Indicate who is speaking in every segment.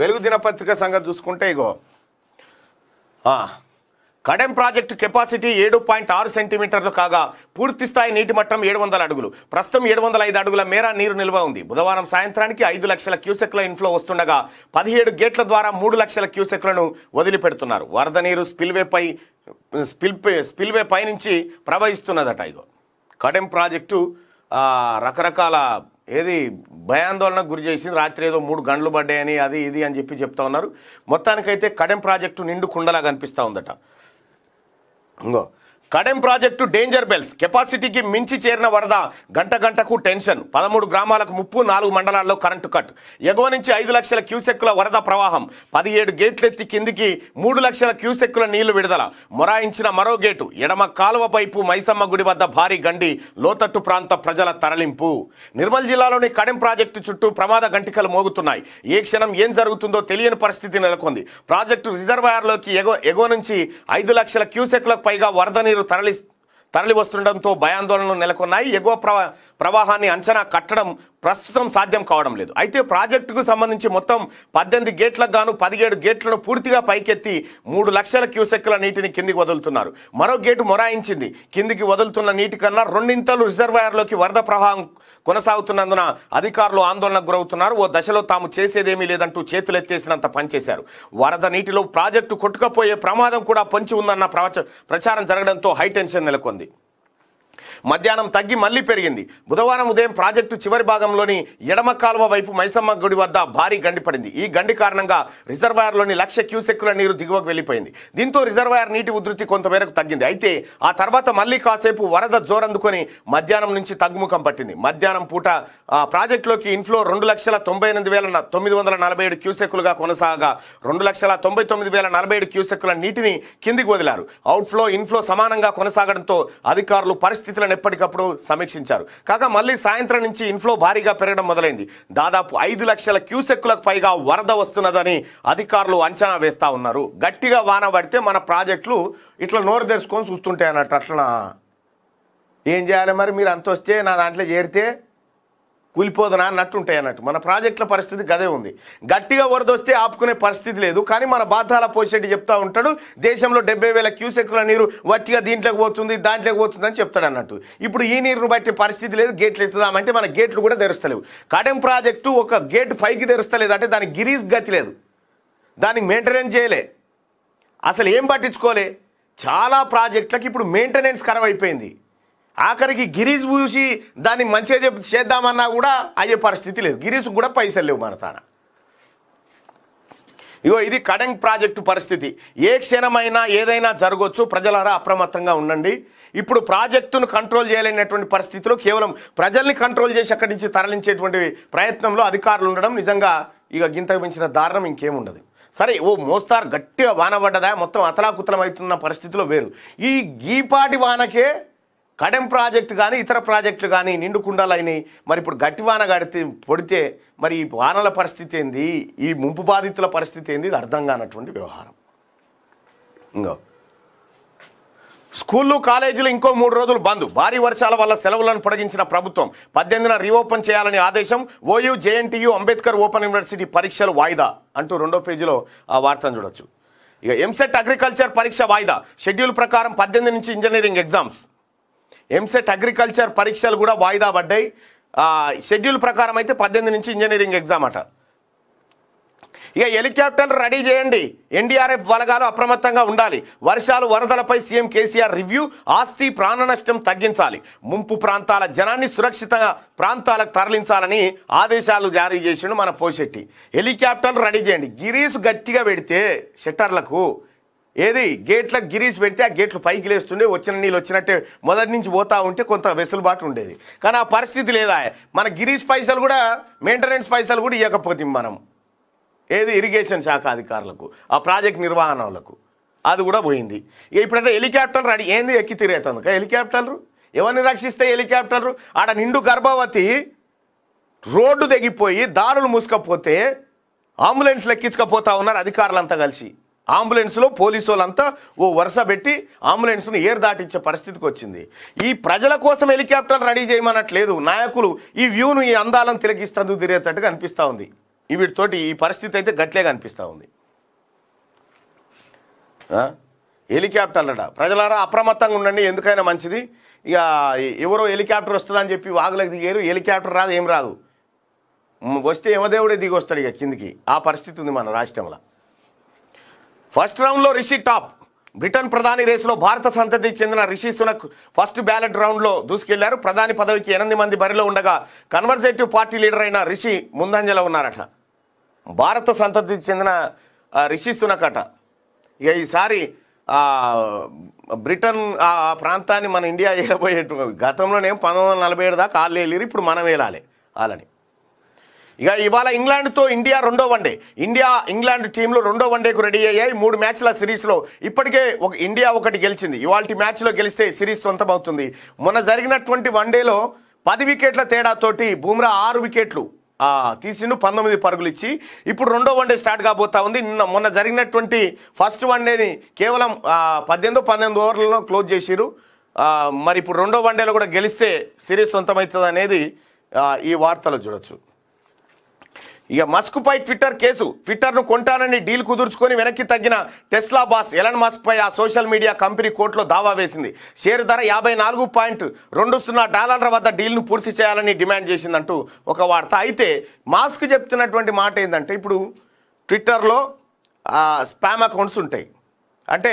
Speaker 1: వెలుగు దినపత్రిక సంగతి చూసుకుంటే ఇగో కడెం ప్రాజెక్టు కెపాసిటీ ఏడు పాయింట్ ఆరు సెంటీమీటర్లు కాగా పూర్తి స్థాయి నీటి మట్టం ఏడు వందల అడుగులు ప్రస్తుతం ఏడు వందల ఐదు అడుగుల మేర నీరు నిల్వ ఉంది బుధవారం సాయంత్రానికి ఐదు లక్షల క్యూసెక్ల ఇన్ఫ్లో వస్తుండగా పదిహేడు గేట్ల ద్వారా మూడు లక్షల క్యూసెక్లను వదిలిపెడుతున్నారు వరద నీరు స్పిల్వేపై స్పిల్ స్పిల్వే పై నుంచి ప్రవహిస్తున్నదట ఇగో కడెం ప్రాజెక్టు రకరకాల ఏది భయాందోళనకు గురి చేసింది రాత్రి ఏదో మూడు గంటలు పడ్డాయని అది ఇది అని చెప్పి చెప్తా ఉన్నారు మొత్తానికైతే కడెం ప్రాజెక్టు నిండు కుండలా కనిపిస్తూ ఉందట ఇంకో కడెం ప్రాజెక్టు డేంజర్ బెల్స్ కెపాసిటీకి మించి చేరిన వరద గంట గంటకు టెన్షన్ పదమూడు గ్రామాలకు ముప్పు నాలుగు మండలాల్లో కరెంటు కట్ ఎగువ నుంచి ఐదు లక్షల క్యూసెక్కుల వరద ప్రవాహం పదిహేడు గేట్లెత్తి కిందికి మూడు లక్షల క్యూసెక్కుల నీళ్లు విడుదల మొరాయించిన మరో గేటు ఎడమ కాలువ పైపు మైసమ్మ గుడి వద్ద భారీ గండి లోతట్టు ప్రాంత ప్రజల తరలింపు నిర్మల్ జిల్లాలోని కడెం ప్రాజెక్టు చుట్టూ ప్రమాద గంటికలు మోగుతున్నాయి ఏ క్షణం ఏం జరుగుతుందో తెలియని పరిస్థితి నెలకొంది ప్రాజెక్టు రిజర్వాయర్లోకి ఎగువ ఎగువ నుంచి ఐదు లక్షల క్యూసెక్కులకు పైగా వరద నీరు నీరు తరలి తరలి వస్తుండటంతో భయాందోళనలు నెలకొన్నాయి ఎగువ ప్రవాహాన్ని అంచనా కట్టడం ప్రస్తుతం సాధ్యం కావడం లేదు అయితే ప్రాజెక్టుకు సంబంధించి మొత్తం పద్దెనిమిది గేట్లకు గాను పదిహేడు గేట్లను పూర్తిగా పైకెత్తి మూడు లక్షల క్యూసెక్ల నీటిని కిందికి వదులుతున్నారు మరో గేటు మొరాయించింది కిందికి వదులుతున్న నీటి కన్నా రెండింతలు రిజర్వాయర్లోకి వరద ప్రవాహం కొనసాగుతున్నందున అధికారులు ఆందోళనకు గురవుతున్నారు ఓ దశలో తాము చేసేదేమీ లేదంటూ చేతులెత్తేసినంత పనిచేశారు వరద నీటిలో ప్రాజెక్టు కొట్టుకపోయే ప్రమాదం కూడా పొంచి ఉందన్న ప్రచారం జరగడంతో హైటెన్షన్ నెలకొంది మధ్యాహ్నం తగ్గి మళ్లీ పెరిగింది బుధవారం ఉదయం ప్రాజెక్టు చివరి భాగంలోని ఎడమ కాలువ వైపు మైసమ్మ గుడి వద్ద భారీ గండి పడింది ఈ గండి కారణంగా రిజర్వాయర్లోని లక్ష క్యూసెక్కుల నీరు దిగువకు వెళ్లిపోయింది దీంతో రిజర్వాయర్ నీటి ఉధృతి కొంతమేరకు తగ్గింది అయితే ఆ తర్వాత మళ్లీ కాసేపు వరద జోరందుకొని మధ్యాహ్నం నుంచి తగ్గుముఖం పట్టింది మధ్యాహ్నం పూట ఆ ప్రాజెక్టులోకి ఇన్ఫ్లో రెండు లక్షల తొంభై ఎనిమిది వేల తొమ్మిది వందల నలభై ఏడు క్యూసెక్కులుగా కొనసాగా రెండు లక్షల తొంభై తొమ్మిది వేల నలభై ఏడు క్యూసెక్కుల నీటిని కిందికి వదిలారు అవుట్ఫ్లో ఇన్ఫ్లో సమానంగా కొనసాగడంతో అధికారులు పరిస్థితి పరిస్థితులను ఎప్పటికప్పుడు సమీక్షించారు కాగా మళ్ళీ సాయంత్రం నుంచి ఇన్ఫ్లో భారీగా పెరగడం మొదలైంది దాదాపు ఐదు లక్షల క్యూసెక్కులకు పైగా వరద వస్తున్నదని అధికారులు అంచనా వేస్తూ ఉన్నారు గట్టిగా వాన పడితే మన ప్రాజెక్టులు ఇట్లా నోరు తెరుచుకొని చూస్తుంటాయి అన్నట్టు అట్లా ఏం చేయాలి మరి మీరు అంత వస్తే నా దాంట్లో చేరితే కూలిపోదనా ఉంటాయి అన్నట్టు మన ప్రాజెక్టుల పరిస్థితి గదే ఉంది గట్టిగా వరదొస్తే ఆపుకునే పరిస్థితి లేదు కానీ మన బాధాల పోసేటి చెప్తా ఉంటాడు దేశంలో డెబ్బై వేల క్యూసెక్కుల నీరు వట్టిగా దీంట్లోకి పోతుంది దాంట్లోకి పోతుంది అని చెప్తాడు అన్నట్టు ఇప్పుడు ఈ నీరును బట్టి పరిస్థితి లేదు గేట్లు ఎత్తుదామంటే మన గేట్లు కూడా తెరుస్తలేవు కడెం ప్రాజెక్టు ఒక గేట్ పైకి తెరుస్తలేదు అంటే దానికి గిరీస్ గతి లేదు దానికి మెయింటెనెన్స్ చేయలే అసలు ఏం పట్టించుకోలే చాలా ప్రాజెక్టులకు ఇప్పుడు మెయింటెనెన్స్ ఖరాబ్ అయిపోయింది ఆఖరికి గిరీష్ చూసి దాన్ని మంచిగా చెప్పి చేద్దామన్నా కూడా అయ్యే పరిస్థితి లేదు గిరీష్ కూడా పైసలు లేవు మన తాన ఇగో ఇది కడంగ్ ప్రాజెక్టు పరిస్థితి ఏ క్షణమైనా ఏదైనా జరగవచ్చు ప్రజలారా అప్రమత్తంగా ఉండండి ఇప్పుడు ప్రాజెక్టును కంట్రోల్ చేయలేనటువంటి పరిస్థితిలో కేవలం ప్రజల్ని కంట్రోల్ చేసి అక్కడి నుంచి తరలించేటువంటి ప్రయత్నంలో అధికారులు ఉండడం నిజంగా ఇక గింతకు మించిన దారుణం ఇంకేముండదు సరే ఓ మోస్తారు గట్టిగా వాన పడ్డదా మొత్తం అతలాకుతలం అవుతున్న పరిస్థితిలో వేరు ఈ గీపాటి వానకే కడెం ప్రాజెక్టు కానీ ఇతర ప్రాజెక్టులు కానీ నిండు అయినాయి మరి ఇప్పుడు గట్టివాన గడితే పొడితే మరి ఈ వానల పరిస్థితి ఏంది ఈ ముంపు బాధితుల పరిస్థితి ఏంది ఇది అర్థం కానటువంటి వ్యవహారం ఇంకో స్కూళ్ళు కాలేజీలు ఇంకో మూడు రోజులు బంద్ భారీ వర్షాల వల్ల సెలవులను పొడిగించిన ప్రభుత్వం పద్దెనిమిదిన రీఓపెన్ చేయాలని ఆదేశం OU JNTU Ambedkar open university పరీక్షలు వాయిదా అంటూ రెండో పేజీలో ఆ వార్తను చూడొచ్చు ఇక ఎంసెట్ అగ్రికల్చర్ పరీక్ష వాయిదా షెడ్యూల్ ప్రకారం పద్దెనిమిది నుంచి engineering exams EAMCET agriculture e పరీక్షలు కూడా వాయిదా పడ్డాయి షెడ్యూల్ ప్రకారం అయితే పద్దెనిమిది నుంచి ఇంజనీరింగ్ ఎగ్జామ్ అట ఇక హెలికాప్టర్ రెడీ చేయండి ఎన్డీఆర్ఎఫ్ బలగాలు అప్రమత్తంగా ఉండాలి వర్షాలు వరదలపై సీఎం కేసీఆర్ రివ్యూ ఆస్తి ప్రాణ నష్టం తగ్గించాలి ముంపు ప్రాంతాల జనాన్ని సురక్షితంగా ప్రాంతాలకు తరలించాలని ఆదేశాలు జారీ చేసిండు మన పోషెట్టి హెలికాప్టర్లు రెడీ చేయండి గిరీస్ గట్టిగా పెడితే షట్టర్లకు ఏది గేట్ల గిరీస్ పెడితే ఆ గేట్లు పైకి లేస్తుండే వచ్చిన నీళ్ళు వచ్చినట్టే మొదటి నుంచి పోతా ఉంటే కొంత వెసులుబాటు ఉండేది కానీ ఆ పరిస్థితి లేదా మన గిరీస్ పైసలు కూడా మెయింటెనెన్స్ పైసలు కూడా ఇవ్వకపోతే మనం ఏది ఇరిగేషన్ శాఖ అధికారులకు ఆ ప్రాజెక్ట్ నిర్వహణలకు అది కూడా పోయింది ఇప్పుడంటే హెలికాప్టర్ రెడీ ఏంది ఎక్కి తిరుగుతుంది హెలికాప్టర్లు ఎవరిని రక్షిస్తే హెలికాప్టర్లు ఆడ నిండు గర్భవతి రోడ్డు తెగిపోయి దారులు మూసుకపోతే అంబులెన్స్లు లెక్కించకపోతా ఉన్నారు అధికారులంతా కలిసి అంబులెన్స్లో పోలీసు వాళ్ళంతా ఓ వరుస పెట్టి అంబులెన్స్ను ఏరు దాటించే పరిస్థితికి వచ్చింది ఈ ప్రజల కోసం హెలికాప్టర్లు రెడీ చేయమనట్లేదు నాయకులు ఈ వ్యూను ఈ అందాలను తిలకిస్తూ తిరిగేటట్టుగా అనిపిస్తూ ఉంది వీటితోటి ఈ పరిస్థితి అయితే గట్లే కనిపిస్తూ ఉంది హెలికాప్టర్లట ప్రజలారా అప్రమత్తంగా ఉండండి ఎందుకైనా మంచిది ఇక ఎవరో హెలికాప్టర్ వస్తుందని చెప్పి వాగులకు దిగారు హెలికాప్టర్ రాదు ఏం రాదు వస్తే యమదేవుడే దిగి వస్తాడు ఇక కిందికి ఆ పరిస్థితి ఉంది మన రాష్ట్రంలో ఫస్ట్ రౌండ్లో రిషి టాప్ బ్రిటన్ ప్రధాని రేసులో భారత సంతతికి చెందిన రిషి సునక్ ఫస్ట్ బ్యాలెట్ రౌండ్లో దూసుకెళ్లారు ప్రధాని పదవికి ఎనిమిది మంది బరిలో ఉండగా కన్వర్సేటివ్ పార్టీ లీడర్ అయిన రిషి ముందంజలో ఉన్నారట భారత సంతతి చెందిన రిషి సునక్ అట ఇక ఈసారి బ్రిటన్ ఆ ప్రాంతాన్ని మన ఇండియా ఏలబోయేట్టు గతంలోనే పంతొమ్మిది వందల నలభై ఏడు దాకా వాళ్ళు వెళ్ళారు ఇప్పుడు మనం వెళ్ళాలి వాళ్ళని ఇక ఇవాళ ఇంగ్లాండ్తో ఇండియా రెండో వన్డే ఇండియా ఇంగ్లాండ్ టీంలు రెండో వన్డేకు రెడీ అయ్యాయి మూడు మ్యాచ్ల సిరీస్లో ఇప్పటికే ఒక ఇండియా ఒకటి గెలిచింది ఇవాళ మ్యాచ్లో గెలిస్తే సిరీస్ సొంతమవుతుంది మొన్న జరిగినటువంటి వన్డేలో పది వికెట్ల తేడాతోటి బూమ్రా ఆరు వికెట్లు తీసిండు పంతొమ్మిది పరుగులు ఇచ్చి ఇప్పుడు రెండో వన్డే స్టార్ట్ కాబోతా ఉంది నిన్న మొన్న జరిగినటువంటి ఫస్ట్ వన్డేని కేవలం పద్దెనిమిదో పన్నెండు ఓవర్లలో క్లోజ్ చేసిరు మరి ఇప్పుడు రెండో వన్డేలో కూడా గెలిస్తే సిరీస్ సొంతమవుతుంది అనేది ఈ వార్తలో చూడొచ్చు ఇక మస్క్పై ట్విట్టర్ కేసు ట్విట్టర్ను కొంటానని డీల్ కుదుర్చుకొని వెనక్కి తగ్గిన టెస్లా బాస్ ఎలన్ మస్క్పై ఆ సోషల్ మీడియా కంపెనీ కోర్టులో దావా వేసింది షేర్ ధర యాభై నాలుగు పాయింట్ రెండు సున్నా డాలర్ల వద్ద డీల్ను పూర్తి చేయాలని డిమాండ్ చేసిందంటూ ఒక వార్త అయితే మాస్క్ చెప్తున్నటువంటి మాట ఏంటంటే ఇప్పుడు ట్విట్టర్లో స్పామ్ అకౌంట్స్ ఉంటాయి అంటే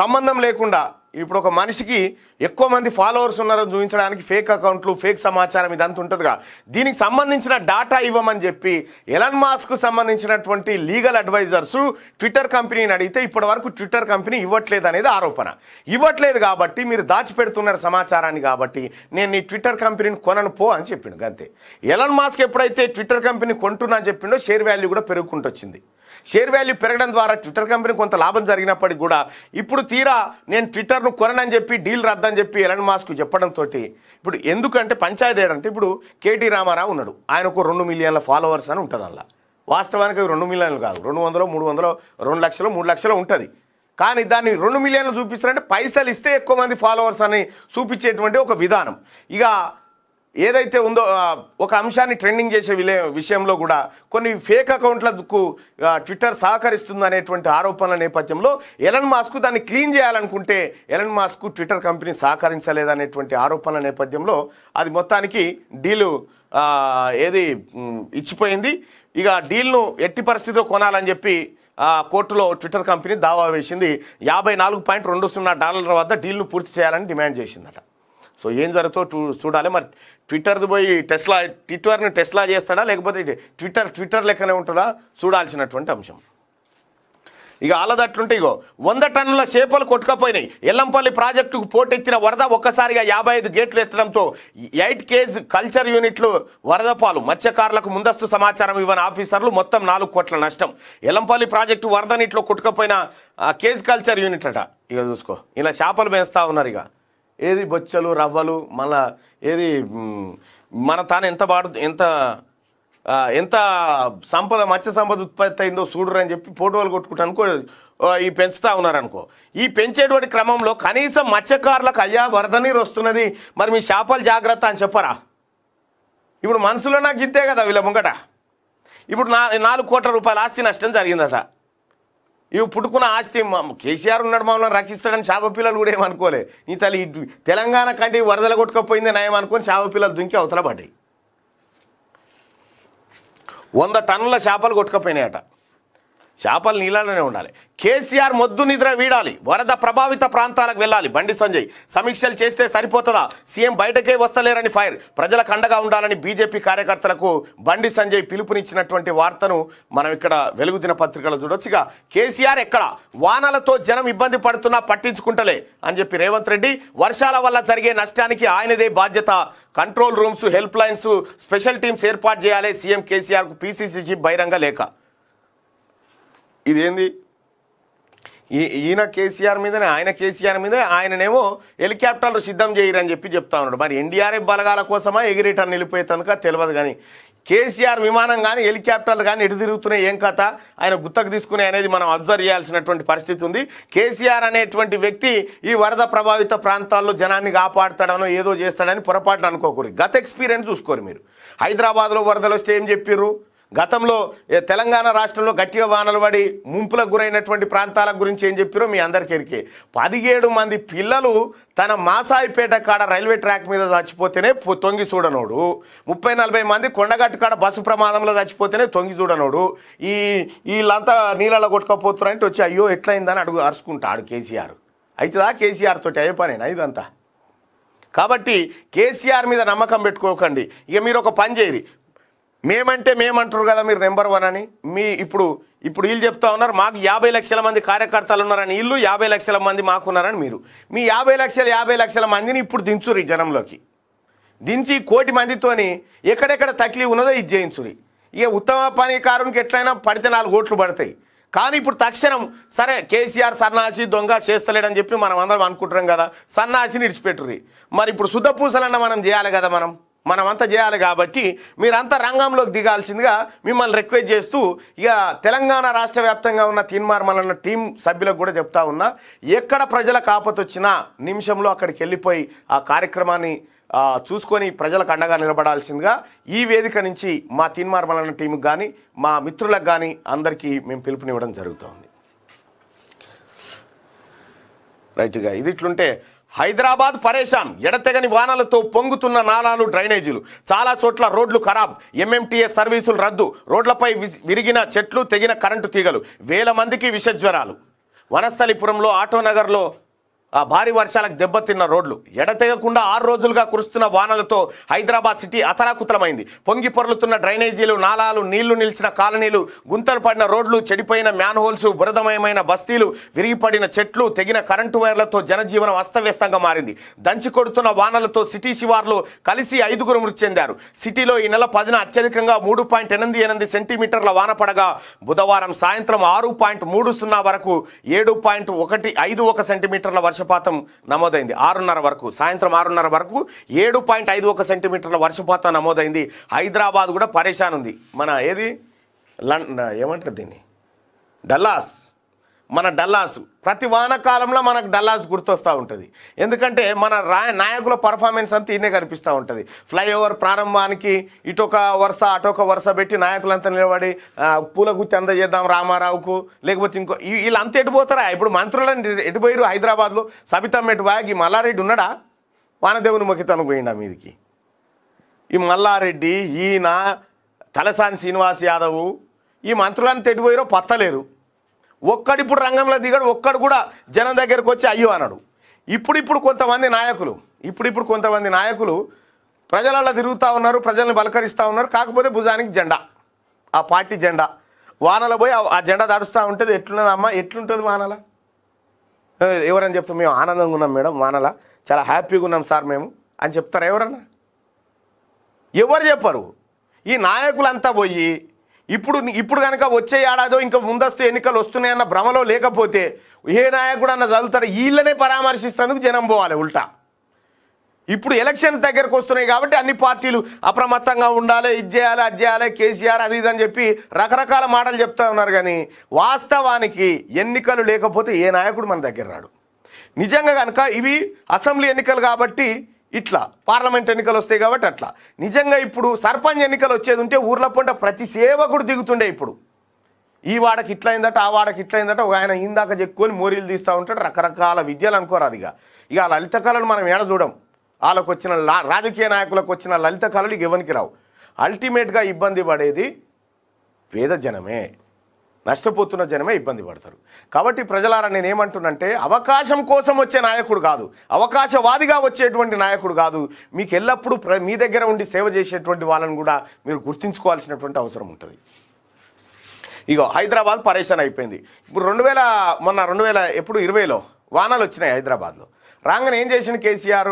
Speaker 1: సంబంధం లేకుండా ఇప్పుడు ఒక మనిషికి ఎక్కువ మంది ఫాలోవర్స్ ఉన్నారని చూపించడానికి ఫేక్ అకౌంట్లు ఫేక్ సమాచారం ఇదంతా ఉంటుందిగా దీనికి సంబంధించిన డాటా ఇవ్వమని చెప్పి ఎలన్ మాస్క్ సంబంధించినటువంటి లీగల్ అడ్వైజర్స్ ట్విట్టర్ కంపెనీని అడిగితే ఇప్పటి వరకు ట్విట్టర్ కంపెనీ ఇవ్వట్లేదు అనేది ఆరోపణ ఇవ్వట్లేదు కాబట్టి మీరు దాచిపెడుతున్నారు సమాచారాన్ని కాబట్టి నేను నీ ట్విట్టర్ కంపెనీని కొనను పో అని చెప్పిండు అంతే ఎలన్ మాస్క్ ఎప్పుడైతే ట్విట్టర్ కంపెనీ కొంటున్నా అని చెప్పిండో షేర్ వాల్యూ కూడా పెరుగుకుంటూ వచ్చింది షేర్ వాల్యూ పెరగడం ద్వారా ట్విట్టర్ కంపెనీ కొంత లాభం జరిగినప్పటికి కూడా ఇప్పుడు తీరా నేను ట్విట్టర్ను కొనని చెప్పి డీల్ రద్దని చెప్పి ఎలన్ మాస్క్ చెప్పడంతో ఇప్పుడు ఎందుకంటే పంచాయతీ ఏడంటే ఇప్పుడు కేటీ రామారావు ఉన్నాడు ఆయనకు రెండు మిలియన్ల ఫాలోవర్స్ అని ఉంటుంది అలా వాస్తవానికి రెండు మిలియన్లు కాదు రెండు వందలు మూడు వందలు రెండు లక్షలు మూడు లక్షలు ఉంటుంది కానీ దాన్ని రెండు మిలియన్లు చూపిస్తారంటే పైసలు ఇస్తే ఎక్కువ మంది ఫాలోవర్స్ అని చూపించేటువంటి ఒక విధానం ఇక ఏదైతే ఉందో ఒక అంశాన్ని ట్రెండింగ్ చేసే విషయంలో కూడా కొన్ని ఫేక్ అకౌంట్లకు ట్విట్టర్ సహకరిస్తుంది అనేటువంటి ఆరోపణల నేపథ్యంలో ఎలన్ మాస్క్ దాన్ని క్లీన్ చేయాలనుకుంటే ఎలన్ మాస్క్ ట్విట్టర్ కంపెనీ సహకరించలేదనేటువంటి ఆరోపణల నేపథ్యంలో అది మొత్తానికి డీలు ఏది ఇచ్చిపోయింది ఇక డీల్ను ఎట్టి పరిస్థితిలో కొనాలని చెప్పి కోర్టులో ట్విట్టర్ కంపెనీ దావా వేసింది యాభై నాలుగు పాయింట్ రెండు సున్నా డాలర్ల వద్ద డీల్ను పూర్తి చేయాలని డిమాండ్ చేసిందట సో ఏం జరుగుతో చూడాలి మరి ట్విట్టర్ది పోయి టెస్లా ట్విట్టర్ని టెస్లా చేస్తాడా లేకపోతే ట్విట్టర్ ట్విట్టర్ లెక్కనే ఉంటుందా చూడాల్సినటువంటి అంశం ఇక ఆలదట్లుంటే ఇగో వంద టన్నుల చేపలు కొట్టుకపోయినాయి ఎల్లంపల్లి ప్రాజెక్టుకు పోటెత్తిన వరద ఒక్కసారిగా యాభై ఐదు గేట్లు ఎత్తడంతో ఎయిట్ కేజ్ కల్చర్ యూనిట్లు వరద పాలు మత్స్యకారులకు ముందస్తు సమాచారం ఇవ్వని ఆఫీసర్లు మొత్తం నాలుగు కోట్ల నష్టం ఎల్లంపల్లి ప్రాజెక్టు వరద నీటిలో కొట్టుకపోయిన కేజ్ కల్చర్ యూనిట్ అట ఇక చూసుకో ఇలా చేపలు పెంచుతా ఉన్నారు ఇక ఏది బొచ్చలు రవ్వలు మళ్ళా ఏది మన తాను ఎంత బాడు ఎంత ఎంత సంపద మత్స్య సంపద ఉత్పత్తి అయిందో చూడరు అని చెప్పి ఫోటోలు కొట్టుకుంటానుకో ఈ పెంచుతూ ఉన్నారనుకో ఈ పెంచేటువంటి క్రమంలో కనీసం మత్స్యకారులకు అయ్యా వరద నీరు వస్తున్నది మరి మీ చేపలు జాగ్రత్త అని చెప్పరా ఇప్పుడు మనసులో నాకు ఇంతే కదా వీళ్ళ ముంగట ఇప్పుడు నా నాలుగు కోట్ల రూపాయల ఆస్తి నష్టం జరిగిందట ఇవి పుట్టుకున్న ఆస్తి కేసీఆర్ ఉన్నాడు మమ్మల్ని రక్షిస్తాడని శాప పిల్లలు కూడా ఏమనుకోలే నీ తల్లి తెలంగాణ కంటే వరదల కొట్టుకపోయింది నయం అనుకొని శాప పిల్లలు దుంకి అవతల పడ్డాయి వంద టన్నుల చేపలు కొట్టుకపోయినాయట చేపలు నీళ్ళలోనే ఉండాలి కేసీఆర్ మొద్దు నిద్ర వీడాలి వరద ప్రభావిత ప్రాంతాలకు వెళ్ళాలి బండి సంజయ్ సమీక్షలు చేస్తే సరిపోతుందా సీఎం బయటకే వస్తలేరని ఫైర్ ప్రజల కండగా ఉండాలని బీజేపీ కార్యకర్తలకు బండి సంజయ్ పిలుపునిచ్చినటువంటి వార్తను మనం ఇక్కడ వెలుగుదిన పత్రికలో చూడొచ్చు ఇక కేసీఆర్ ఎక్కడ వానలతో జనం ఇబ్బంది పడుతున్నా పట్టించుకుంటలే అని చెప్పి రేవంత్ రెడ్డి వర్షాల వల్ల జరిగే నష్టానికి ఆయనదే బాధ్యత control rooms help lines special teams ఏర్పాటు చేయాలి సీఎం కేసీఆర్కు పీసీసీ బహిరంగ లేఖ ఇదేంది ఈయన కేసీఆర్ మీదనే ఆయన కేసీఆర్ మీద ఆయననేమో హెలికాప్టర్లు సిద్ధం చేయరని చెప్పి చెప్తా ఉన్నాడు మరి ఎన్డీఆర్ఎఫ్ బలగాల కోసమా ఎగిరేటర్ నిలిపోయేతందుక తెలియదు కానీ కేసీఆర్ విమానం కానీ హెలికాప్టర్లు కానీ ఎటు తిరుగుతున్నాయి ఏం కథ ఆయన గుత్తకు తీసుకునే అనేది మనం అబ్జర్వ్ చేయాల్సినటువంటి పరిస్థితి ఉంది కేసీఆర్ అనేటువంటి వ్యక్తి ఈ వరద ప్రభావిత ప్రాంతాల్లో జనాన్ని కాపాడతాడనో ఏదో చేస్తాడని పొరపాటు అనుకోకూరు గత ఎక్స్పీరియన్స్ చూసుకోరు మీరు హైదరాబాద్లో వరదలు వస్తే ఏం చెప్పారు గతంలో తెలంగాణ రాష్ట్రంలో గట్టిగా వానలు పడి ముంపులకు గురైనటువంటి ప్రాంతాల గురించి ఏం చెప్పారో మీ అందరికెరికే పదిహేడు మంది పిల్లలు తన మాసాయిపేట కాడ రైల్వే ట్రాక్ మీద చచ్చిపోతేనే తొంగి చూడనోడు ముప్పై నలభై మంది కొండగట్టు కాడ బస్సు ప్రమాదంలో చచ్చిపోతేనే తొంగి చూడనోడు ఈ వీళ్ళంతా నీళ్ళలో కొట్టుకపోతున్నారంటే వచ్చి అయ్యో ఎట్లయిందని అడుగు అరుచుకుంటాడు కేసీఆర్ అవుతుందా కేసీఆర్ తోటి అయ్యే పనేనా ఇదంతా కాబట్టి కేసీఆర్ మీద నమ్మకం పెట్టుకోకండి ఇక మీరు ఒక పని చేయరు మేమంటే మేమంటారు కదా మీరు నెంబర్ వన్ అని మీ ఇప్పుడు ఇప్పుడు వీళ్ళు చెప్తా ఉన్నారు మాకు యాభై లక్షల మంది కార్యకర్తలు ఉన్నారని వీళ్ళు యాభై లక్షల మంది మాకున్నారని మీరు మీ యాభై లక్షల యాభై లక్షల మందిని ఇప్పుడు దించురు ఈ జనంలోకి దించి కోటి మందితోని ఎక్కడెక్కడ తక్లీఫ్ ఉన్నదో ఇది చేయించురి ఇక ఉత్తమ పనికారునికి ఎట్లయినా పడితే నాలుగు ఓట్లు పడతాయి కానీ ఇప్పుడు తక్షణం సరే కేసీఆర్ సన్నాసి దొంగ చేస్తలేడని చెప్పి మనం అందరం అనుకుంటున్నాం కదా సన్నాసిని ఇడిచిపెట్టుర్రి మరి ఇప్పుడు శుద్ధ పూసలన్న మనం చేయాలి కదా మనం మనమంతా చేయాలి కాబట్టి మీరంతా రంగంలోకి దిగాల్సిందిగా మిమ్మల్ని రిక్వెస్ట్ చేస్తూ ఇక తెలంగాణ రాష్ట్ర వ్యాప్తంగా ఉన్న తీన్మార్మలన్న టీం సభ్యులకు కూడా చెప్తా ఉన్నా ఎక్కడ ప్రజల కాపత్ వచ్చినా నిమిషంలో అక్కడికి వెళ్ళిపోయి ఆ కార్యక్రమాన్ని చూసుకొని ప్రజలకు అండగా నిలబడాల్సిందిగా ఈ వేదిక నుంచి మా తీన్మార్మలన్న టీంకి కానీ మా మిత్రులకు కానీ అందరికీ మేము పిలుపునివ్వడం జరుగుతుంది రైట్గా ఇది ఇట్లుంటే హైదరాబాద్ పరేషాన్ ఎడతెగని వానలతో పొంగుతున్న నాలాలు డ్రైనేజీలు చాలా చోట్ల రోడ్లు ఖరాబ్ ఎంఎంటీఎస్ సర్వీసులు రద్దు రోడ్లపై విరిగిన చెట్లు తెగిన కరెంటు తీగలు వేల మందికి విషజ్వరాలు వనస్థలిపురంలో ఆటోనగర్లో ఆ భారీ వర్షాలకు దెబ్బతిన్న రోడ్లు ఎడతెగకుండా ఆరు రోజులుగా కురుస్తున్న వానలతో హైదరాబాద్ సిటీ అతలాకుతలమైంది పొంగి పొరలుతున్న డ్రైనేజీలు నాలాలు నీళ్లు నిలిచిన కాలనీలు గుంతలు పడిన రోడ్లు చెడిపోయిన మ్యాన్హోల్స్ బురదమయమైన బస్తీలు విరిగిపడిన చెట్లు తెగిన కరెంటు వైర్లతో జనజీవనం అస్తవ్యస్తంగా మారింది దంచి కొడుతున్న వానలతో సిటీ శివార్లు కలిసి ఐదుగురు మృతి చెందారు సిటీలో ఈ నెల పదిన అత్యధికంగా మూడు పాయింట్ ఎనిమిది ఎనిమిది సెంటీమీటర్ల వాన పడగా బుధవారం సాయంత్రం ఆరు పాయింట్ మూడు సున్నా వరకు ఏడు పాయింట్ ఒకటి ఐదు ఒక సెంటీమీటర్ల వర్షం వర్షపాతం నమోదైంది ఆరున్నర వరకు సాయంత్రం ఆరున్నర వరకు ఏడు పాయింట్ ఐదు ఒక సెంటీమీటర్ల వర్షపాతం నమోదైంది హైదరాబాద్ కూడా పరేషాన్ ఉంది మన ఏది లండ ఏమంటారు దీన్ని డల్లాస్ మన డల్లాసు ప్రతి వానకాలంలో మనకు డల్లాస్ గుర్తొస్తూ ఉంటుంది ఎందుకంటే మన రాయ నాయకుల పర్ఫార్మెన్స్ అంతా ఈయనే కనిపిస్తూ ఉంటుంది ఫ్లైఓవర్ ప్రారంభానికి ఇటొక వరుస అటొక వరుస పెట్టి నాయకులంతా నిలబడి పూల గుచ్చి అందజేద్దాం రామారావుకు లేకపోతే ఇంకో వీళ్ళు అంత ఎటుపోతారా ఇప్పుడు మంత్రులని ఎటుపోయారు హైదరాబాద్లో సబితమ్మ ఎటు ఈ మల్లారెడ్డి ఉన్నాడా వానదేవుని మొక్కితను పోయిండా మీదికి ఈ మల్లారెడ్డి ఈయన తలసాని శ్రీనివాస్ యాదవ్ ఈ మంత్రులను ఎటుపోయారో పత్తలేరు ఒక్కడు ఇప్పుడు రంగంలో దిగాడు ఒక్కడు కూడా జనం దగ్గరకు వచ్చి అయ్యో అన్నాడు ఇప్పుడు ఇప్పుడు కొంతమంది నాయకులు ఇప్పుడు ఇప్పుడు కొంతమంది నాయకులు ప్రజలలో తిరుగుతూ ఉన్నారు ప్రజల్ని బలకరిస్తూ ఉన్నారు కాకపోతే భుజానికి జెండా ఆ పార్టీ జెండా వానల పోయి ఆ జెండా దాడుస్తూ ఉంటుంది ఎట్లున్నదమ్మా ఎట్లుంటుంది వానల ఎవరని చెప్తాం మేము ఆనందంగా ఉన్నాం మేడం వానల చాలా హ్యాపీగా ఉన్నాం సార్ మేము అని చెప్తారా ఎవరన్నా ఎవరు చెప్పరు ఈ నాయకులంతా పోయి ఇప్పుడు ఇప్పుడు కనుక వచ్చే ఏడాదో ఇంకా ముందస్తు ఎన్నికలు వస్తున్నాయన్న భ్రమలో లేకపోతే ఏ నాయకుడు అన్న చదువుతాడు వీళ్ళనే పరామర్శిస్తేందుకు జనం పోవాలి ఉల్టా ఇప్పుడు ఎలక్షన్స్ దగ్గరకు వస్తున్నాయి కాబట్టి అన్ని పార్టీలు అప్రమత్తంగా ఉండాలి ఇది చేయాలి అది చేయాలి కేసీఆర్ అది ఇది అని చెప్పి రకరకాల మాటలు చెప్తా ఉన్నారు కానీ వాస్తవానికి ఎన్నికలు లేకపోతే ఏ నాయకుడు మన దగ్గర రాడు నిజంగా కనుక ఇవి అసెంబ్లీ ఎన్నికలు కాబట్టి ఇట్లా పార్లమెంట్ ఎన్నికలు వస్తాయి కాబట్టి అట్లా నిజంగా ఇప్పుడు సర్పంచ్ ఎన్నికలు వచ్చేది ఉంటే ఊర్ల పంట ప్రతి సేవకుడు దిగుతుండే ఇప్పుడు ఈ వాడకి ఇట్లా అయిందట ఆ వాడకి ఇట్లా అయిందట ఒక ఆయన ఇందాక చెక్కుని మోరీలు తీస్తూ ఉంటాడు రకరకాల విద్యలు అనుకోరు ఇక ఇక ఆ లలిత కళలు మనం ఏడ చూడం వాళ్ళకు వచ్చిన రాజకీయ నాయకులకు వచ్చిన లలిత కళలు ఇక రావు అల్టిమేట్గా ఇబ్బంది పడేది పేద జనమే నష్టపోతున్న జనమే ఇబ్బంది పడతారు కాబట్టి ప్రజలారా నేనేమంటున్నంటే అవకాశం కోసం వచ్చే నాయకుడు కాదు అవకాశవాదిగా వచ్చేటువంటి నాయకుడు కాదు మీకు ఎల్లప్పుడూ మీ దగ్గర ఉండి సేవ చేసేటువంటి వాళ్ళని కూడా మీరు గుర్తించుకోవాల్సినటువంటి అవసరం ఉంటుంది ఇగో హైదరాబాద్ పరేషాన్ అయిపోయింది ఇప్పుడు రెండు వేల మొన్న రెండు వేల ఎప్పుడు ఇరవైలో వానాలు వచ్చినాయి హైదరాబాద్లో రాగానే ఏం చేసిన కేసీఆర్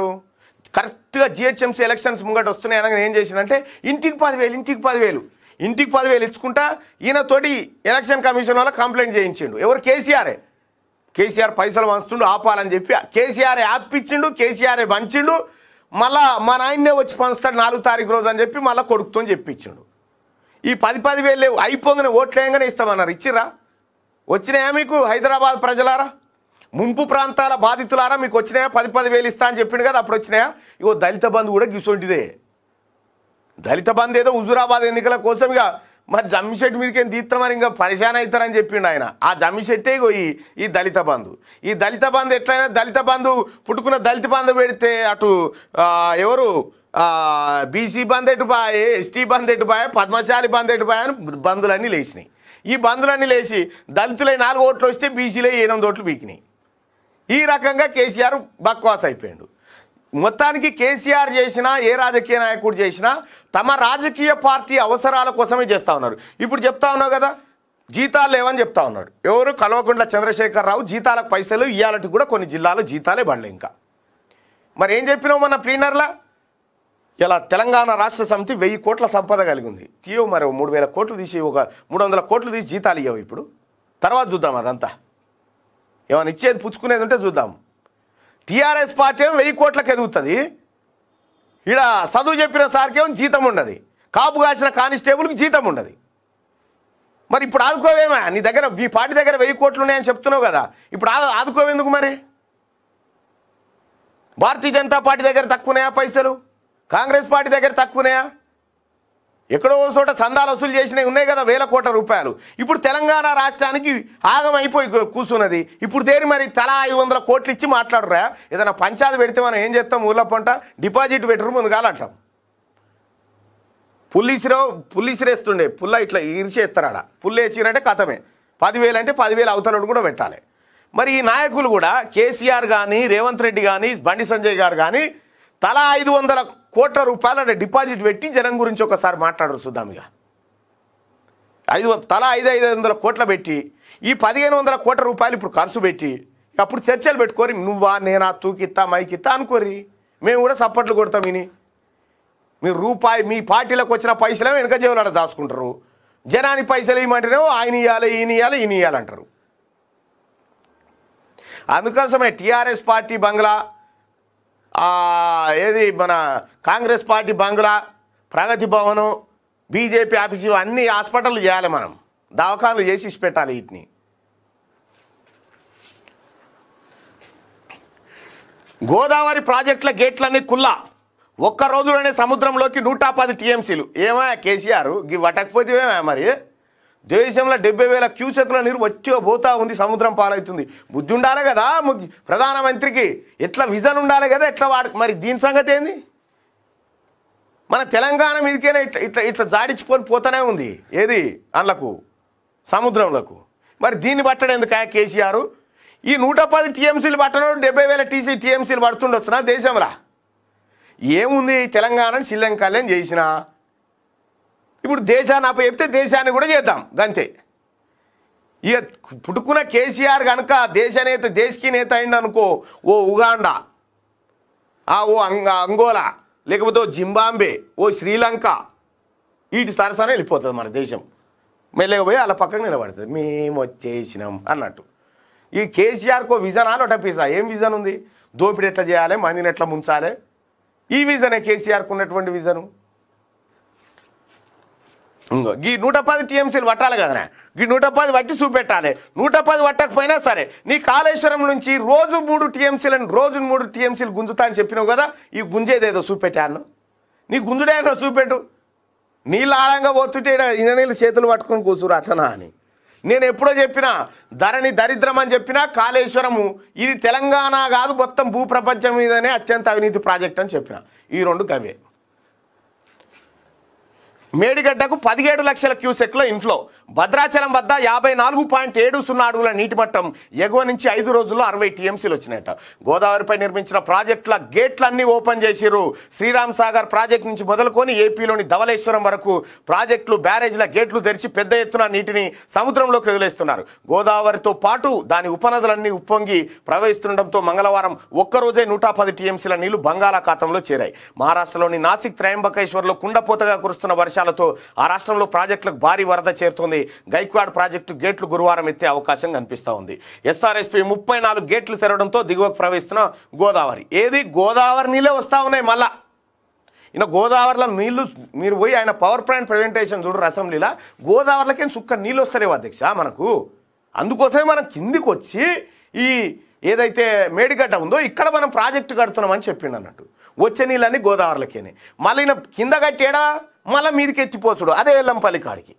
Speaker 1: కరెక్ట్గా జిహెచ్ఎంసీ ఎలక్షన్స్ ముంగట వస్తున్నాయి అనగానే ఏం చేసిందంటే ఇంటికి పదివేలు ఇంటికి పదివేలు ఇంటికి పదివేలు ఇచ్చుకుంటా ఈయనతోటి ఎలక్షన్ కమిషన్ వల్ల కంప్లైంట్ చేయించిండు ఎవరు కేసీఆరే కేసీఆర్ పైసలు పంచుతుండు ఆపాలని చెప్పి కేసీఆరే ఆపిచ్చిండు కేసీఆరే పంచిండు మళ్ళా మా నాయన్నే వచ్చి పంచుతాడు నాలుగు తారీఖు రోజు అని చెప్పి మళ్ళీ కొడుకుతో చెప్పించిండు ఈ పది పది వేలు ఓట్లు ఓట్లేయంగానే ఇస్తామన్నారు ఇచ్చిరా వచ్చినాయా మీకు హైదరాబాద్ ప్రజలారా ముంపు ప్రాంతాల బాధితులారా మీకు వచ్చినాయా పది పది వేలు ఇస్తా అని చెప్పిండు కదా అప్పుడు వచ్చినాయా ఇగో దళిత బంధు కూడా గిసొంటిదే దళిత బంద్ ఏదో హుజురాబాద్ ఎన్నికల కోసం ఇక మా జమ్మిశెట్టి మీదకి ఏం తీస్తామని ఇంకా పరిశాన్ అవుతారని చెప్పిండు ఆయన ఆ జమ్మిశెట్టే పోయి ఈ దళిత బంధు ఈ దళిత బంధు ఎట్లయినా దళిత బంధు పుట్టుకున్న దళిత బంధు పెడితే అటు ఎవరు బీసీ బంద్ ఎటు బాయ్ ఎస్టీ బంద్ ఎటు బాయ్ పద్మశాలి బంద్ ఎటు బాయ్ అని బంధులన్నీ లేచినాయి ఈ బంధులన్నీ లేచి దళితులై నాలుగు ఓట్లు వస్తే బీసీలై ఎనిమిది ఓట్లు పీకినాయి ఈ రకంగా కేసీఆర్ బక్వాస్ అయిపోయాడు మొత్తానికి కేసీఆర్ చేసినా ఏ రాజకీయ నాయకుడు చేసినా తమ రాజకీయ పార్టీ అవసరాల కోసమే చేస్తూ ఉన్నారు ఇప్పుడు చెప్తా ఉన్నావు కదా జీతాలు లేవని చెప్తా ఉన్నాడు ఎవరు కల్వకుంట్ల చంద్రశేఖరరావు జీతాలకు పైసలు ఇవ్వాలంటే కూడా కొన్ని జిల్లాలో జీతాలే పడలే ఇంకా మరి ఏం చెప్పినావు మన ప్లీనర్లా ఇలా తెలంగాణ రాష్ట్ర సమితి వెయ్యి కోట్ల సంపద కలిగి ఉంది తీయో మరి మూడు వేల కోట్లు తీసి ఒక మూడు వందల కోట్లు తీసి జీతాలు ఇవ్వవు ఇప్పుడు తర్వాత చూద్దాం అదంతా ఏమైనా ఇచ్చేది పుచ్చుకునేది ఉంటే చూద్దాం టీఆర్ఎస్ పార్టీ ఏమో వెయ్యి కోట్లకు ఎదుగుతుంది ఇక్కడ చదువు చెప్పిన సార్కేమో జీతం ఉండదు కాపు కాసిన కానిస్టేబుల్కి జీతం ఉండదు మరి ఇప్పుడు ఆదుకోవేమా నీ దగ్గర మీ పార్టీ దగ్గర వెయ్యి కోట్లు ఉన్నాయని చెప్తున్నావు కదా ఇప్పుడు ఆదుకోవేందుకు మరి భారతీయ జనతా పార్టీ దగ్గర తక్కువనాయా పైసలు కాంగ్రెస్ పార్టీ దగ్గర తక్కువనాయా ఎక్కడో చోట సందాలు వసూలు చేసినవి ఉన్నాయి కదా వేల కోట్ల రూపాయలు ఇప్పుడు తెలంగాణ రాష్ట్రానికి ఆగమైపోయి కూర్చున్నది ఇప్పుడు దేని మరి తలా ఐదు వందల కోట్లు ఇచ్చి మాట్లాడరా ఏదైనా పంచాయతీ పెడితే మనం ఏం చేస్తాం ఊర్లో పంట డిపాజిట్ పెట్టరు ముందు కాలంటాం పుల్లిసిరో పుల్లిసిరేస్తుండే పుల్ల ఇట్లా పుల్ల పుల్లేసిరంటే కథమే పదివేలు అంటే పదివేలు అవతలను కూడా పెట్టాలి మరి ఈ నాయకులు కూడా కేసీఆర్ కానీ రేవంత్ రెడ్డి కానీ బండి సంజయ్ గారు కానీ తలా ఐదు వందల కోట్ల రూపాయల డిపాజిట్ పెట్టి జనం గురించి ఒకసారి మాట్లాడరు చూద్దాం ఐదు తలా ఐదు ఐదు వందల కోట్ల పెట్టి ఈ పదిహేను వందల కోట్ల రూపాయలు ఇప్పుడు ఖర్చు పెట్టి అప్పుడు చర్చలు పెట్టుకోరి నువ్వా నేనా తూకిత్తా మైకిత్తా అనుకోరి మేము కూడా సపోర్ట్లు కొడతాం విని మీరు రూపాయి మీ పార్టీలకు వచ్చిన పైసలే వెనక జీవులాడ దాచుకుంటారు జనాని పైసలు ఇవ్వమంటేనేమో ఆయన ఇవ్వాలి ఈయన ఇవ్వాలి ఈయన ఇవ్వాలంటారు అందుకోసమే టీఆర్ఎస్ పార్టీ బంగ్లా ఏది మన కాంగ్రెస్ పార్టీ బంగ్లా ప్రగతి భవనం బీజేపీ ఆఫీసు అన్ని హాస్పిటల్ చేయాలి మనం దవాఖాన్లు చేసి పెట్టాలి వీటిని గోదావరి ప్రాజెక్టుల గేట్లన్నీ కుల్లా ఒక్క రోజులోనే సముద్రంలోకి నూట పది టీఎంసీలు ఏమా కేసీఆర్ ఇవి వటకపోతే ఏమా మరి దేశంలో డెబ్బై వేల క్యూసెక్ల నీరు వచ్చే పోతా ఉంది సముద్రం పాలవుతుంది బుద్ధి ఉండాలి కదా ప్రధానమంత్రికి ఎట్లా విజన్ ఉండాలి కదా ఎట్లా వాడు మరి దీని సంగతి ఏంది మన తెలంగాణ మీదకైనా ఇట్లా ఇట్లా ఇట్లా జాడించిపోని పోతూనే ఉంది ఏది అందులకు సముద్రంలకు మరి దీన్ని పట్టడం ఎందుకయా కేసీఆర్ ఈ నూట పది టీఎంసీలు పట్టడం డెబ్బై వేల టీసీ టీఎంసీలు పడుతుండొచ్చునా దేశంలో ఏముంది తెలంగాణని శ్రీలంకలేని చేసినా ఇప్పుడు దేశాన్ని అప్ప చెప్తే దేశాన్ని కూడా చేద్దాం అంతే ఇక పుట్టుకున్న కేసీఆర్ కనుక దేశ నేత దేశకి నేత అనుకో ఓ ఉగాండా ఓ అంగ అంగోలా లేకపోతే ఓ జింబాంబే ఓ శ్రీలంక వీటి సరసన వెళ్ళిపోతుంది మన దేశం మెల్లగపోయి అలా పక్కకు నిలబడుతుంది మేము వచ్చేసినాం అన్నట్టు ఈ కేసీఆర్కో విజన్ ఆలోట పీసా ఏం విజన్ ఉంది దోపిడి ఎట్లా చేయాలి మందిని ఎట్లా ముంచాలి ఈ విజనే కేసీఆర్కు ఉన్నటువంటి విజను ఈ నూట పది టీఎంసీలు పట్టాలి కదనా ఈ నూట పది వట్టి చూపెట్టాలి నూట పది పట్టకపోయినా సరే నీ కాళేశ్వరం నుంచి రోజు మూడు టీఎంసీలను రోజు మూడు టీఎంసీలు గుంజుతా అని చెప్పినావు కదా ఈ గుంజేదేదో చూపెట్టాను నీ గుంజుడేదో చూపెట్టు నీళ్ళు ఆడంగా పోతుంటే ఇంజనీళ్ళు చేతులు పట్టుకొని కూర్చురు అట్లనా అని నేను ఎప్పుడో చెప్పినా ధరణి దరిద్రం అని చెప్పినా కాళేశ్వరము ఇది తెలంగాణ కాదు మొత్తం భూప్రపంచం మీదనే అత్యంత అవినీతి ప్రాజెక్ట్ అని చెప్పిన ఈ రెండు గవే మేడిగడ్డకు పదిహేడు లక్షల క్యూసెక్ల ఇన్ఫ్లో భద్రాచలం వద్ద యాభై నాలుగు పాయింట్ ఏడు సున్నా అడుగుల నీటి మట్టం ఎగువ నుంచి ఐదు రోజుల్లో అరవై టీఎంసీలు వచ్చినాయట గోదావరిపై నిర్మించిన ప్రాజెక్టుల గేట్లన్నీ ఓపెన్ చేసిరు శ్రీరామ్ సాగర్ ప్రాజెక్టు నుంచి మొదలుకొని ఏపీలోని ధవలేశ్వరం వరకు ప్రాజెక్టులు బ్యారేజీల గేట్లు తెరిచి పెద్ద ఎత్తున నీటిని సముద్రంలోకి వదిలేస్తున్నారు గోదావరితో పాటు దాని ఉపనదులన్నీ ఉప్పొంగి ప్రవహిస్తుండటంతో మంగళవారం ఒక్కరోజే నూట పది టీఎంసీల నీళ్లు బంగాళాఖాతంలో చేరాయి మహారాష్ట్రలోని నాసిక్ త్రయంబకేశ్వర్లో కుండపోతగా కురుస్తున్న వర్షాలు వర్షాలతో ఆ రాష్ట్రంలో ప్రాజెక్టులకు భారీ వరద చేరుతోంది గైక్వాడ్ ప్రాజెక్టు గేట్లు గురువారం ఎత్తే అవకాశం కనిపిస్తూ ఉంది ఎస్ఆర్ఎస్పీ ముప్పై నాలుగు గేట్లు తెరవడంతో దిగువకు ప్రవహిస్తున్న గోదావరి ఏది గోదావరి నీళ్ళే వస్తూ ఉన్నాయి మళ్ళా ఇంకా గోదావరిలో నీళ్లు మీరు పోయి ఆయన పవర్ పాయింట్ ప్రజెంటేషన్ చూడరు అసెంబ్లీలో గోదావరిలోకేం సుక్క నీళ్ళు వస్తలేవు అధ్యక్ష మనకు అందుకోసమే మనం కిందికి వచ్చి ఈ ఏదైతే మేడిగడ్డ ఉందో ఇక్కడ మనం ప్రాజెక్టు కడుతున్నామని చెప్పిండు అన్నట్టు వచ్చే నీళ్ళన్నీ గోదావరిలకేనే మళ్ళీ కింద కట్టేడా మళ్ళీ మీదకి ఎత్తిపోతుడు అదే ఎల్లంపల్లి కాడికి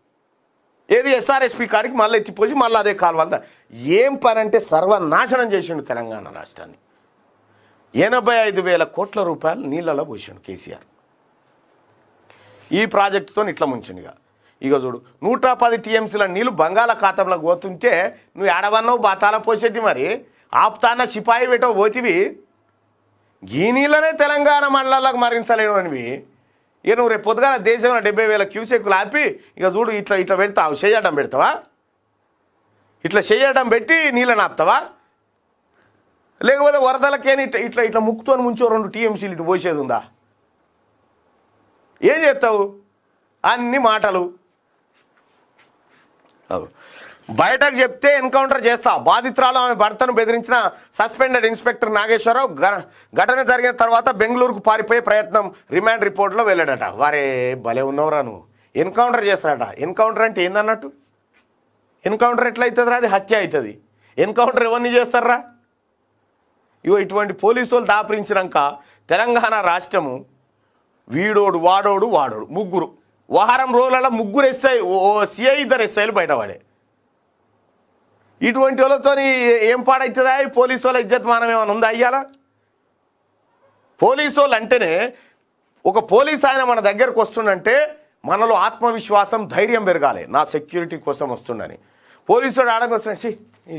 Speaker 1: ఏది ఎస్ఆర్ఎస్పి కాడికి మళ్ళీ ఎత్తిపోసి మళ్ళీ అదే కాలువలు ఏం పని అంటే సర్వనాశనం చేసిండు తెలంగాణ రాష్ట్రాన్ని ఎనభై ఐదు వేల కోట్ల రూపాయలు నీళ్ళలో పోసిండు కేసీఆర్ ఈ ప్రాజెక్టుతో ఇట్లా ముంచిండుగా ఇక చూడు నూట పది టీఎంసీల నీళ్ళు బంగాళాఖాతంలో పోతుంటే నువ్వు ఏడవన్నావు బాతాల పోసేటి మరి ఆప్తాన సిపాయి పెట్టవు పోతివి ఈ నీళ్ళనే తెలంగాణ మండలాలకు మరించలేడు అనివి ఇక నువ్వు రేపు పొద్దుగా దేశంలో డెబ్బై వేల క్యూసెక్లు ఆపి ఇక చూడు ఇట్లా ఇట్లా పెడతావు చేయడం పెడతావా ఇట్లా చేయడం పెట్టి నీళ్ళని ఆపుతావా లేకపోతే వరదలకేని ఇట్లా ఇట్లా ఇట్లా ముక్కుతో ముంచో రెండు టీఎంసీలు ఇటు పోసేది ఉందా ఏం చేస్తావు అన్ని మాటలు బయటకు చెప్తే ఎన్కౌంటర్ చేస్తా బాధితురాలు ఆమె భర్తను బెదిరించిన సస్పెండెడ్ ఇన్స్పెక్టర్ నాగేశ్వరరావు ఘటన జరిగిన తర్వాత బెంగళూరుకు పారిపోయే ప్రయత్నం రిమాండ్ రిపోర్ట్లో వెళ్ళాడట వారే భలే ఉన్నవరా నువ్వు ఎన్కౌంటర్ చేస్తాడట ఎన్కౌంటర్ అంటే ఏందన్నట్టు ఎన్కౌంటర్ ఎట్లయితుందిరా అది హత్య అవుతుంది ఎన్కౌంటర్ ఇవన్నీ చేస్తారా ఇవో ఇటువంటి పోలీసు వాళ్ళు దాపరించినాక తెలంగాణ రాష్ట్రము వీడోడు వాడోడు వాడోడు ముగ్గురు వారం రోజులలో ముగ్గురు ఎస్ఐ ఓ సిఐ ఇద్దరు ఎస్ఐలు బయటపడే ఇటువంటి వాళ్ళతో ఏం పాడవుతుందా పోలీసు వాళ్ళ ఇజ్జత్ మానం ఏమైనా ఉందా అయ్యాలా పోలీసు వాళ్ళు అంటేనే ఒక పోలీస్ ఆయన మన దగ్గరకు వస్తుండంటే మనలో ఆత్మవిశ్వాసం ధైర్యం పెరగాలి నా సెక్యూరిటీ కోసం వస్తుండని పోలీసు వాడు ఆడకు వస్తున్నాడు సి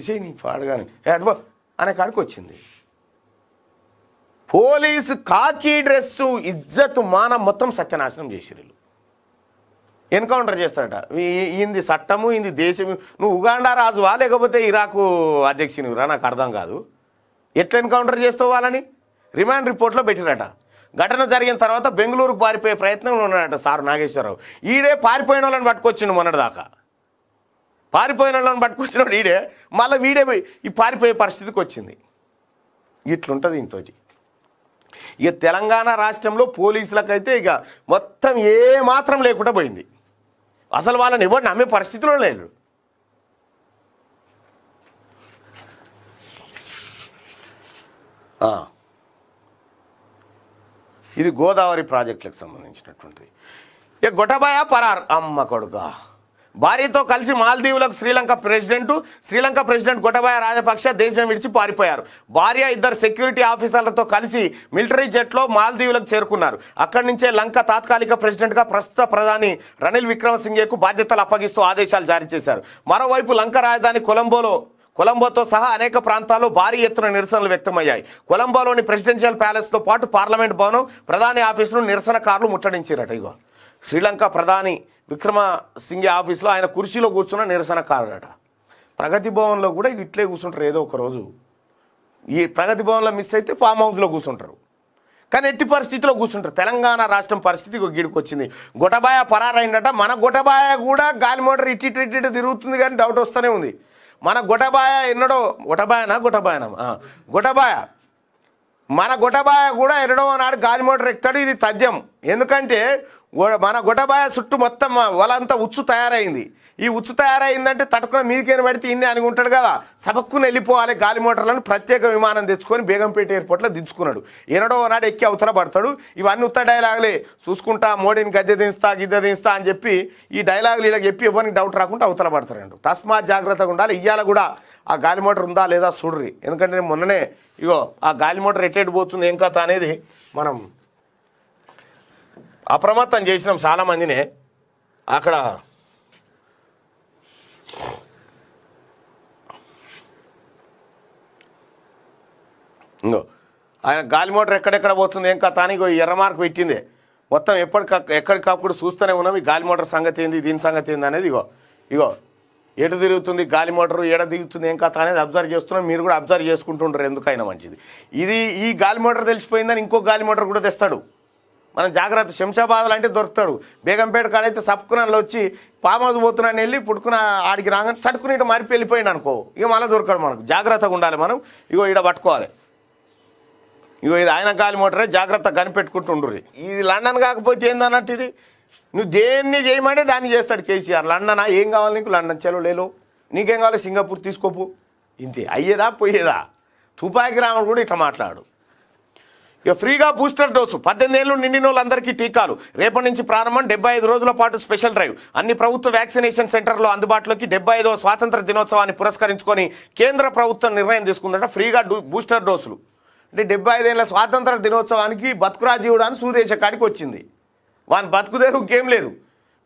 Speaker 1: సి నీ పాడగాని అనే కాడికి వచ్చింది పోలీసు కాకి డ్రెస్సు ఇజ్జత్ మానం మొత్తం సత్యనాశనం చేసిరు ఎన్కౌంటర్ చేస్తాడట ఇంది చట్టము ఇంది దేశము నువ్వు ఉగాండా రాజువా లేకపోతే ఇరాకు అధ్యక్షునిరా నాకు అర్థం కాదు ఎట్లా ఎన్కౌంటర్ చేస్తావు వాళ్ళని రిమాండ్ రిపోర్ట్లో పెట్టినట ఘటన జరిగిన తర్వాత బెంగళూరుకు పారిపోయే ప్రయత్నంలో ఉన్నాడట సార్ నాగేశ్వరరావు ఈడే పారిపోయిన వాళ్ళని పట్టుకొచ్చిండు మొన్నటిదాకా పారిపోయిన వాళ్ళని పట్టుకొచ్చినాడు ఈడే మళ్ళీ వీడే ఈ పారిపోయే పరిస్థితికి వచ్చింది ఇట్లుంటుంది ఇంతో ఇక తెలంగాణ రాష్ట్రంలో పోలీసులకైతే ఇక మొత్తం ఏ మాత్రం లేకుండా పోయింది అసలు వాళ్ళని ఎవరు నమ్మే పరిస్థితిలో లేరు ఇది గోదావరి ప్రాజెక్టులకు సంబంధించినటువంటిది ఏ గొటబాయా పరార్ అమ్మ కొడుకా భార్యతో కలిసి మాల్దీవులకు శ్రీలంక ప్రెసిడెంట్ శ్రీలంక ప్రెసిడెంట్ గొటబాయ రాజపక్ష దేశం విడిచి పారిపోయారు భార్య ఇద్దరు సెక్యూరిటీ ఆఫీసర్లతో కలిసి మిలిటరీ జెట్లో మాల్దీవులకు చేరుకున్నారు అక్కడి నుంచే లంక తాత్కాలిక ప్రెసిడెంట్గా ప్రస్తుత ప్రధాని రణిల్ విక్రమసింఘేకు బాధ్యతలు అప్పగిస్తూ ఆదేశాలు జారీ చేశారు మరోవైపు లంక రాజధాని కొలంబోలో కొలంబోతో సహా అనేక ప్రాంతాల్లో భారీ ఎత్తున నిరసనలు వ్యక్తమయ్యాయి కొలంబోలోని ప్రెసిడెన్షియల్ ప్యాలెస్తో పాటు పార్లమెంట్ భవనం ప్రధాని ఆఫీసును నిరసనకారులు ముట్టడించారట ఇగో శ్రీలంక ప్రధాని విక్రమసింఘే ఆఫీస్లో ఆయన కుర్చీలో కూర్చున్న నిరసనకారుడట ప్రగతి భవన్లో కూడా ఇట్లే కూర్చుంటారు ఏదో ఒక రోజు ఈ ప్రగతి భవన్లో మిస్ అయితే ఫామ్ హౌస్లో కూర్చుంటారు కానీ ఎట్టి పరిస్థితిలో కూర్చుంటారు తెలంగాణ రాష్ట్రం పరిస్థితి గిడికి వచ్చింది గొటబాయ పరారైందట మన గొటబాయ కూడా గాలి మోటార్ ఇట్టి ఇట్టి తిరుగుతుంది కానీ డౌట్ వస్తూనే ఉంది మన గొటబాయ ఎన్నడో గొటబాయనా గొటబాయనా గొటబాయ మన గుటబాయ కూడా ఎరడవ నాడు గాలి మోటార్ ఎక్కుతాడు ఇది తథ్యం ఎందుకంటే మన గుటబాయ చుట్టూ మొత్తం వాళ్ళంతా ఉచ్చు తయారైంది ఈ ఉచ్చు తయారైందంటే తట్టుకున్న మీదికేని పడితే ఇన్ని అని ఉంటాడు కదా సబక్కుని వెళ్ళిపోవాలి గాలి మోటార్లను ప్రత్యేక విమానం తెచ్చుకొని బేగంపేట ఎయిర్పోర్ట్లో దించుకున్నాడు ఎనడో నాడు ఎక్కి అవతల పడతాడు ఇవన్నీ ఉత్త డైలాగులే చూసుకుంటా మోడీని గద్దె దించుతా గిద్దె దించుతా అని చెప్పి ఈ డైలాగులు ఇలా చెప్పి ఎవరికి డౌట్ రాకుండా అవతల పడతారండి తస్మాత్ జాగ్రత్తగా ఉండాలి ఇవాళ కూడా ఆ గాలి మోటార్ ఉందా లేదా చూడ్రి ఎందుకంటే మొన్ననే ఇగో ఆ గాలి మోటార్ ఎట్టేటి పోతుంది ఏం కథ అనేది మనం అప్రమత్తం చేసినాం చాలామందినే అక్కడ ఇంకో ఆయన గాలి మోటార్ ఎక్కడెక్కడ పోతుంది ఏం కథ అని ఎర్ర మార్క్ పెట్టింది మొత్తం ఎప్పటికప్పుడు ఎక్కడికప్పుడు చూస్తూనే ఉన్నాం ఈ గాలి మోటార్ సంగతి ఏంది దీని సంగతి ఏంది అనేది ఇగో ఇగో ఎడ తిరుగుతుంది గాలి మోటారు ఎడ దిగుతుంది ఏం కథ అనేది అబ్జర్వ్ చేస్తున్నాం మీరు కూడా అబ్జర్వ్ చేసుకుంటుంటారు ఎందుకైనా మంచిది ఇది ఈ గాలి మోటార్ తెలిసిపోయిందని ఇంకో గాలి మోటార్ కూడా తెస్తాడు మనం జాగ్రత్త శంషాబాద్ అంటే దొరుకుతాడు బేగంపేట కాడైతే సప్పుకునలో వచ్చి పామాజు పోతున్నాను వెళ్ళి పుట్టుకున్న ఆడికి రాగానే చటుకుని ఇటు మరిపి వెళ్ళిపోయింది అనుకో ఇక మళ్ళీ దొరకడు మనకు జాగ్రత్తగా ఉండాలి మనం ఇగో ఇక్కడ పట్టుకోవాలి ఇగో ఇది ఆయన గాలి మోటరే జాగ్రత్త కనిపెట్టుకుంటుండ్రు ఇది లండన్ కాకపోతే ఏందన్నట్టు ఇది నువ్వు దేన్ని చేయమంటే దాన్ని చేస్తాడు కేసీఆర్ లండన్ ఏం కావాలి నీకు లండన్ చలో లేదు నీకేం కావాలి సింగపూర్ తీసుకోపు ఇంతే అయ్యేదా పోయేదా తుపాకి రాముడు కూడా ఇట్లా మాట్లాడు ఇక ఫ్రీగా బూస్టర్ డోసు పద్దెనిమిదేళ్ళు నిండిన వాళ్ళందరికీ టీకాలు రేపటి నుంచి ప్రారంభం డెబ్బై రోజుల పాటు స్పెషల్ డ్రైవ్ అన్ని ప్రభుత్వ వ్యాక్సినేషన్ సెంటర్లో అందుబాటులోకి డెబ్బై ఐదవ స్వాతంత్ర దినోత్సవాన్ని పురస్కరించుకొని కేంద్ర ప్రభుత్వం నిర్ణయం తీసుకుందట ఫ్రీగా బూస్టర్ డోసులు అంటే డెబ్బై ఐదేళ్ల స్వాతంత్ర దినోత్సవానికి బతుకురాజీవుడు అని సూదేశ కాడికి వచ్చింది వాని బతుకుదేరు ఇంకేం లేదు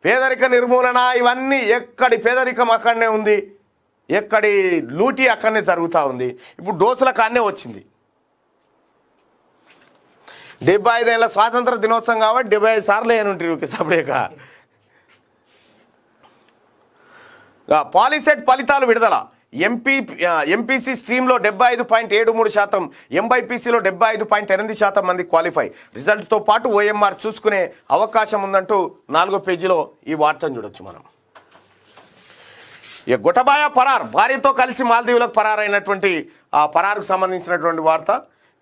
Speaker 1: పేదరిక నిర్మూలన ఇవన్నీ ఎక్కడి పేదరికం అక్కడనే ఉంది ఎక్కడి లూటీ అక్కడనే జరుగుతూ ఉంది ఇప్పుడు డోసుల కాడనే వచ్చింది డెబ్బై ఐదేళ్ళ స్వాతంత్ర దినోత్సవం కాబట్టి డెబ్బై ఐదు సార్లు ఏనుంటారు సపడేక పాలిసెట్ ఫలితాలు విడుదల ఎంపీ ఎంపీసీ స్ట్రీమ్లో డెబ్బై ఐదు పాయింట్ ఏడు మూడు శాతం ఎంబైపీసీలో డెబ్బై ఐదు పాయింట్ ఎనిమిది శాతం మంది క్వాలిఫై రిజల్ట్తో పాటు ఓఎంఆర్ చూసుకునే అవకాశం ఉందంటూ నాలుగో పేజీలో ఈ వార్తను చూడొచ్చు మనం ఇక గుటబాయ పరార్ భార్యతో కలిసి మాల్దీవులకు పరారైనటువంటి ఆ పరారుకు సంబంధించినటువంటి వార్త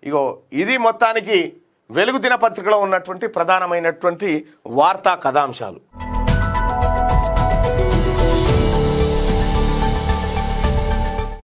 Speaker 1: ఇగో ఇది మొత్తానికి వెలుగు దినపత్రికలో ఉన్నటువంటి ప్రధానమైనటువంటి వార్తా కథాంశాలు